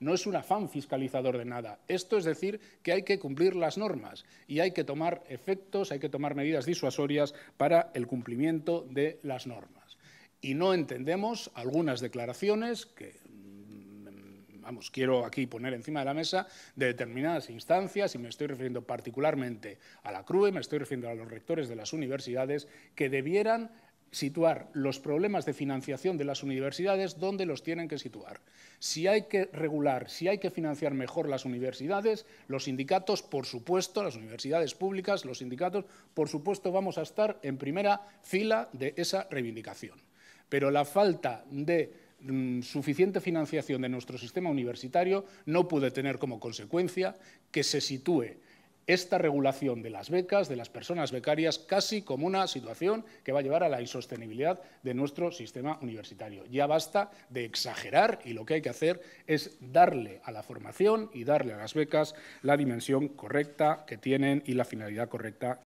no es un afán fiscalizador de nada. Esto es decir que hay que cumplir las normas y hay que tomar efectos, hay que tomar medidas disuasorias para el cumplimiento de las normas. Y no entendemos algunas declaraciones que mm, vamos, quiero aquí poner encima de la mesa, de determinadas instancias, y me estoy refiriendo particularmente a la CRUE, me estoy refiriendo a los rectores de las universidades, que debieran situar los problemas de financiación de las universidades donde los tienen que situar. Si hay que regular, si hay que financiar mejor las universidades, los sindicatos, por supuesto, las universidades públicas, los sindicatos, por supuesto, vamos a estar en primera fila de esa reivindicación. Pero la falta de mm, suficiente financiación de nuestro sistema universitario no puede tener como consecuencia que se sitúe esta regulación de las becas, de las personas becarias, casi como una situación que va a llevar a la insostenibilidad de nuestro sistema universitario. Ya basta de exagerar y lo que hay que hacer es darle a la formación y darle a las becas la dimensión correcta que tienen y la finalidad correcta